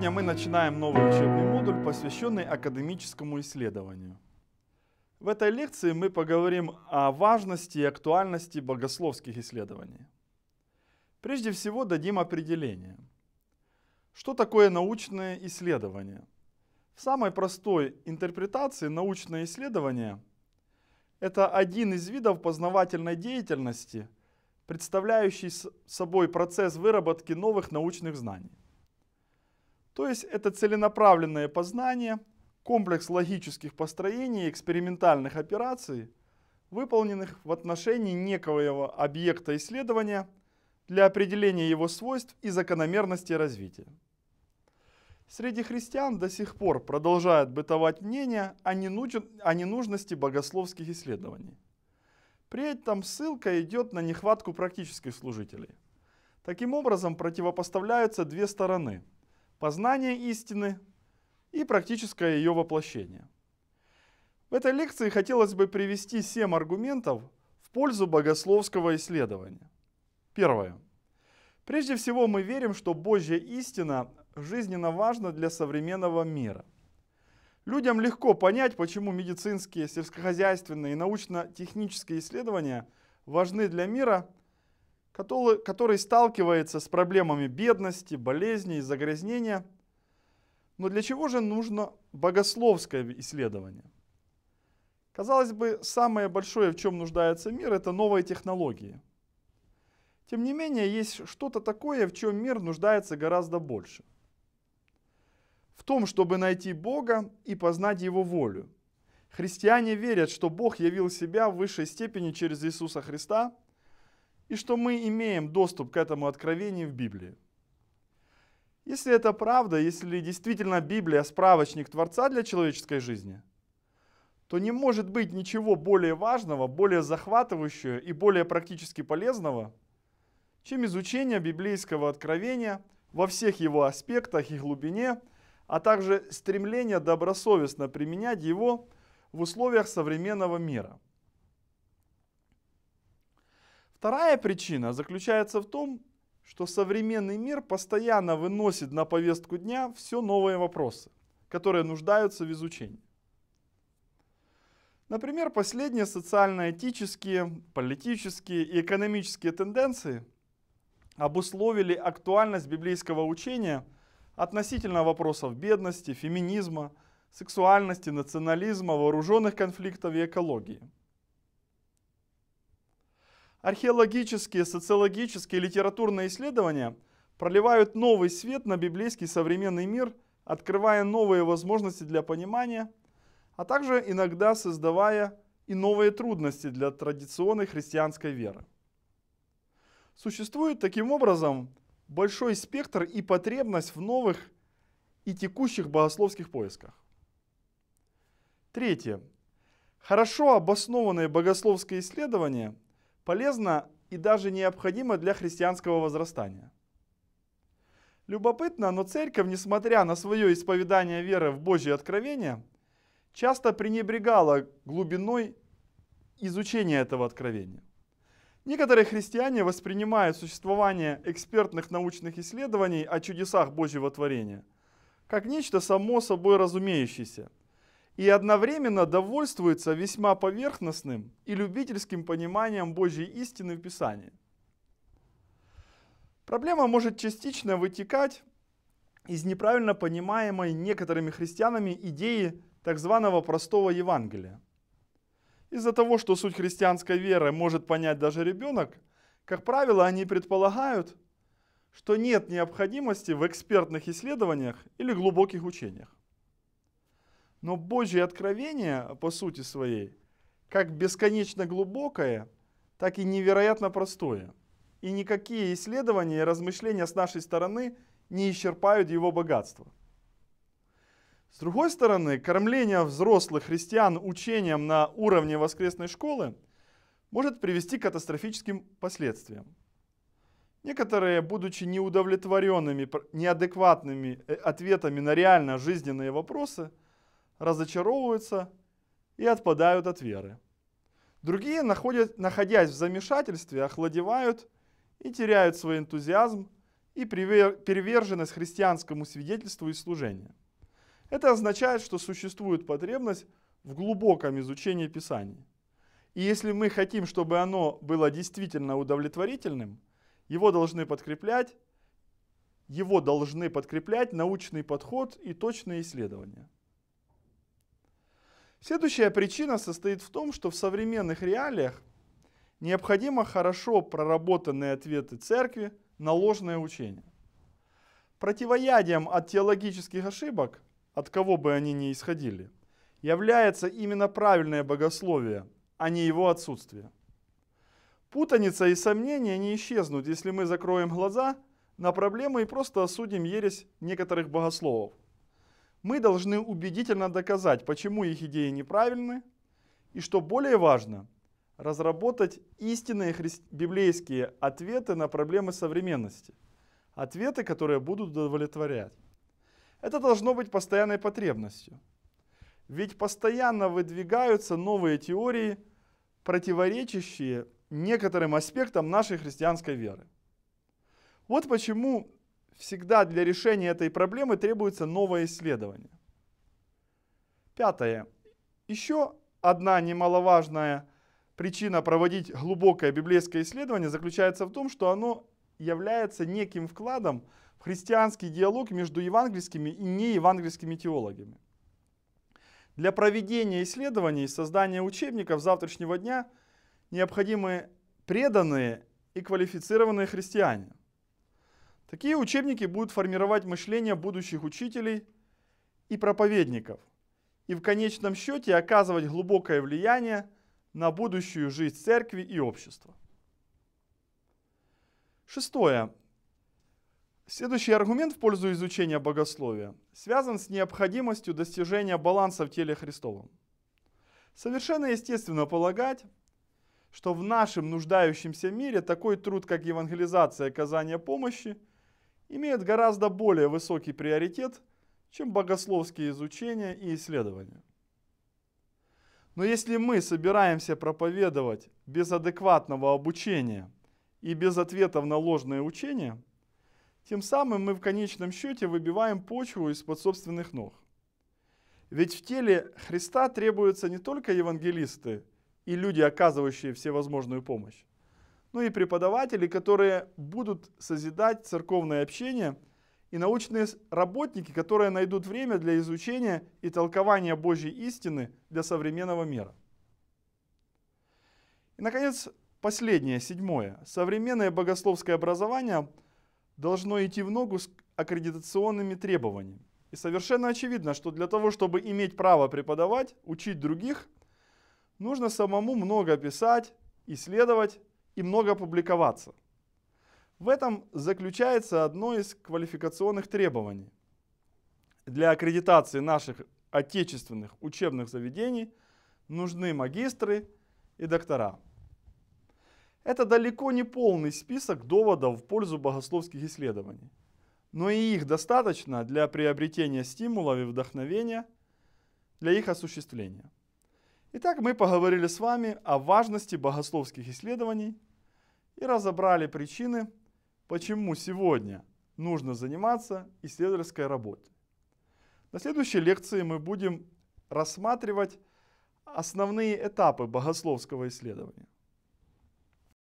Сегодня мы начинаем новый учебный модуль, посвященный академическому исследованию. В этой лекции мы поговорим о важности и актуальности богословских исследований. Прежде всего дадим определение. Что такое научное исследование? В самой простой интерпретации научное исследование – это один из видов познавательной деятельности, представляющий собой процесс выработки новых научных знаний. То есть это целенаправленное познание, комплекс логических построений и экспериментальных операций, выполненных в отношении некоего объекта исследования для определения его свойств и закономерности развития. Среди христиан до сих пор продолжает бытовать мнение о, о ненужности богословских исследований. При этом ссылка идет на нехватку практических служителей. Таким образом противопоставляются две стороны – познание истины и практическое ее воплощение. В этой лекции хотелось бы привести семь аргументов в пользу богословского исследования. Первое. Прежде всего мы верим, что Божья истина жизненно важна для современного мира. Людям легко понять, почему медицинские, сельскохозяйственные и научно-технические исследования важны для мира, который, который сталкивается с проблемами бедности, болезней, загрязнения. Но для чего же нужно богословское исследование? Казалось бы, самое большое, в чем нуждается мир, это новые технологии. Тем не менее, есть что-то такое, в чем мир нуждается гораздо больше. В том, чтобы найти Бога и познать Его волю. Христиане верят, что Бог явил себя в высшей степени через Иисуса Христа – и что мы имеем доступ к этому откровению в Библии. Если это правда, если действительно Библия справочник Творца для человеческой жизни, то не может быть ничего более важного, более захватывающего и более практически полезного, чем изучение библейского откровения во всех его аспектах и глубине, а также стремление добросовестно применять его в условиях современного мира – Вторая причина заключается в том, что современный мир постоянно выносит на повестку дня все новые вопросы, которые нуждаются в изучении. Например, последние социально-этические, политические и экономические тенденции обусловили актуальность библейского учения относительно вопросов бедности, феминизма, сексуальности, национализма, вооруженных конфликтов и экологии – Археологические, социологические, литературные исследования проливают новый свет на библейский современный мир, открывая новые возможности для понимания, а также иногда создавая и новые трудности для традиционной христианской веры. Существует таким образом большой спектр и потребность в новых и текущих богословских поисках. Третье. Хорошо обоснованные богословские исследования – полезно и даже необходимо для христианского возрастания. Любопытно, но церковь, несмотря на свое исповедание веры в Божье откровение, часто пренебрегала глубиной изучения этого откровения. Некоторые христиане воспринимают существование экспертных научных исследований о чудесах Божьего творения как нечто само собой разумеющееся – и одновременно довольствуется весьма поверхностным и любительским пониманием Божьей истины в Писании. Проблема может частично вытекать из неправильно понимаемой некоторыми христианами идеи так званого простого Евангелия. Из-за того, что суть христианской веры может понять даже ребенок, как правило, они предполагают, что нет необходимости в экспертных исследованиях или глубоких учениях. Но Божье откровение, по сути своей, как бесконечно глубокое, так и невероятно простое. И никакие исследования и размышления с нашей стороны не исчерпают его богатство. С другой стороны, кормление взрослых христиан учением на уровне воскресной школы может привести к катастрофическим последствиям. Некоторые, будучи неудовлетворенными, неадекватными э, ответами на реально жизненные вопросы – разочаровываются и отпадают от веры. Другие, находят, находясь в замешательстве, охладевают и теряют свой энтузиазм и приверженность христианскому свидетельству и служению. Это означает, что существует потребность в глубоком изучении Писания. И если мы хотим, чтобы оно было действительно удовлетворительным, его должны подкреплять, его должны подкреплять научный подход и точные исследования. Следующая причина состоит в том, что в современных реалиях необходимо хорошо проработанные ответы церкви на ложное учение. Противоядием от теологических ошибок, от кого бы они ни исходили, является именно правильное богословие, а не его отсутствие. Путаница и сомнения не исчезнут, если мы закроем глаза на проблемы и просто осудим ересь некоторых богословов – мы должны убедительно доказать, почему их идеи неправильны, и что более важно, разработать истинные библейские ответы на проблемы современности, ответы, которые будут удовлетворять. Это должно быть постоянной потребностью. Ведь постоянно выдвигаются новые теории, противоречащие некоторым аспектам нашей христианской веры. Вот почему всегда для решения этой проблемы требуется новое исследование. Пятое. Еще одна немаловажная причина проводить глубокое библейское исследование заключается в том, что оно является неким вкладом в христианский диалог между евангельскими и неевангельскими теологами. Для проведения исследований и создания учебников завтрашнего дня необходимы преданные и квалифицированные христиане – Такие учебники будут формировать мышление будущих учителей и проповедников и в конечном счете оказывать глубокое влияние на будущую жизнь церкви и общества. Шестое. Следующий аргумент в пользу изучения богословия связан с необходимостью достижения баланса в теле Христовом. Совершенно естественно полагать, что в нашем нуждающемся мире такой труд, как евангелизация и оказание помощи – имеет гораздо более высокий приоритет, чем богословские изучения и исследования. Но если мы собираемся проповедовать без адекватного обучения и без ответов на ложные учения, тем самым мы в конечном счете выбиваем почву из-под собственных ног. Ведь в теле Христа требуются не только евангелисты и люди, оказывающие всевозможную помощь, ну и преподаватели, которые будут созидать церковное общение, и научные работники, которые найдут время для изучения и толкования Божьей истины для современного мира. И, наконец, последнее, седьмое. Современное богословское образование должно идти в ногу с аккредитационными требованиями. И совершенно очевидно, что для того, чтобы иметь право преподавать, учить других, нужно самому много писать, исследовать и много публиковаться. В этом заключается одно из квалификационных требований для аккредитации наших отечественных учебных заведений нужны магистры и доктора. Это далеко не полный список доводов в пользу богословских исследований, но и их достаточно для приобретения стимулов и вдохновения для их осуществления. Итак, мы поговорили с вами о важности богословских исследований и разобрали причины, почему сегодня нужно заниматься исследовательской работой. На следующей лекции мы будем рассматривать основные этапы богословского исследования.